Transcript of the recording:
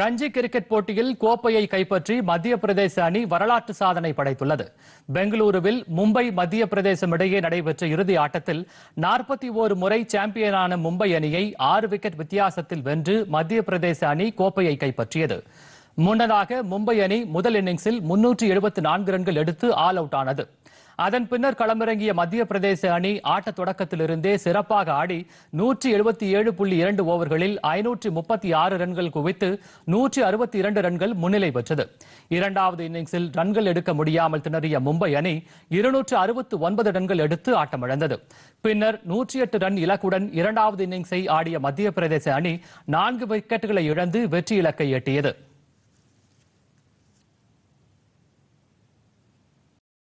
Ranji cricket போட்டியில் கோப்பையை கைப்பற்றி மத்திய பிரதேச அணி வரலாற்று சாதனை படைத்துள்ளது பெங்களூருவில் மும்பை மத்திய பிரதேசம் இடையே நடைபெற்ற இறுதி ஆட்டத்தில் நாற்பத்தி ஓரு முறை சாம்பியனான மும்பை அணியை ஆறு விக்கெட் வித்தியாசத்தில் வென்று மத்திய பிரதேச அணி கோப்பையை கைப்பற்றியது முன்னதாக மும்பை அணி முதல் இன்னிங்ஸில் முன்னூற்றி எழுபத்தி நான்கு ரன்கள் எடுத்து ஆல் அவுட் ஆனது அதன் பின்னர் களமிறங்கிய மத்திய பிரதேச அணி ஆட்ட தொடக்கத்திலிருந்தே சிறப்பாக ஆடி நூற்றி எழுபத்தி ஏழு புள்ளி இரண்டு ஓவர்களில் ஐநூற்றி முப்பத்தி ஆறு ரன்கள் குவித்து நூற்றி அறுபத்தி இரண்டு ரன்கள் முன்னிலை பெற்றது இரண்டாவது இன்னிங்ஸில் ரன்கள் எடுக்க முடியாமல் திணறிய மும்பை அணி இருநூற்று அறுபத்து ஒன்பது ரன்கள் எடுத்து ஆட்டமிழந்தது பின்னர் நூற்றி எட்டு ரன் இலக்குடன் இரண்டாவது இன்னிங்ஸை ஆடிய மத்திய பிரதேச அணி நான்கு விக்கெட்டுகளை இழந்து வெற்றி இலக்கை எட்டியது